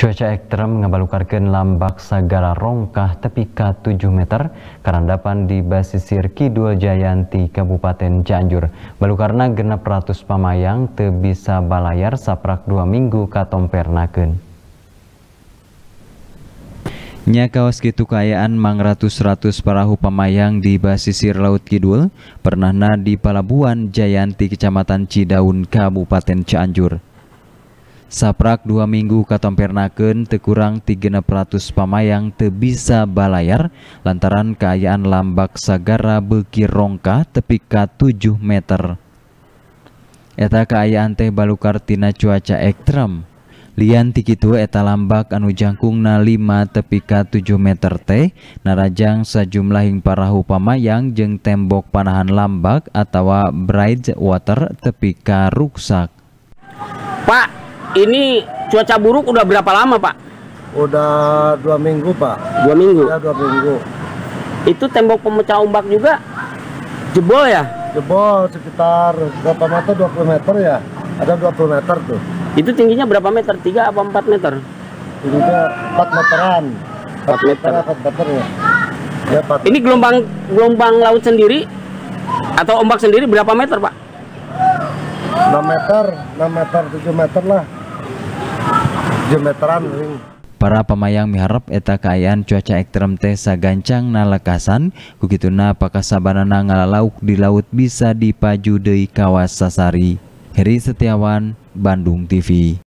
Cuaca ekstrem mengabalukarkan lambak segala rongkah tepi ka 7 meter karandapan di basisir Kidul Jayanti Kabupaten Cianjur. Balukarna genep ratus pamayang tebisa bisa balayar saprak dua minggu katompernakeun. Nya kawas gitu kayaan mang ratus-ratus perahu pamayang di basisir Laut Kidul, pernahna di Palabuan Jayanti Kecamatan Cidaun Kabupaten Cianjur saprak dua minggu katompernaken teu kurang 300 pamayang teu bisa balayar lantaran keayaan lambak sagara beuki rongka tepi ka 7 meter eta keayaan teh balukar tina cuaca ekstrem lian tikitu eta lambak anu jangkungna 5 tepi ka 7 meter teh narajang hing parahu pamayang jeng tembok panahan lambak atawa bridge water tepi rusak. Pak ini cuaca buruk udah berapa lama Pak? Udah dua minggu Pak. Dua minggu. Ya, dua minggu. Itu tembok pemecah ombak juga jebol ya? Jebol sekitar berapa meter? 20 meter ya? Ada 20 meter tuh. Itu tingginya berapa meter? Tiga apa empat meter? Tingginya empat meteran. Empat meter. Empat meter ya. ya 4 Ini gelombang gelombang laut sendiri atau ombak sendiri berapa meter, Pak? 6 meter, 6 meter, 7 meter lah gemeteran para pemayang miharap eta kaayaan cuaca ekstrem teh sagancang nalekasan kugituna pakasabanana ngalauk di laut bisa dipaju deui kawas sasari Heri Setiawan Bandung TV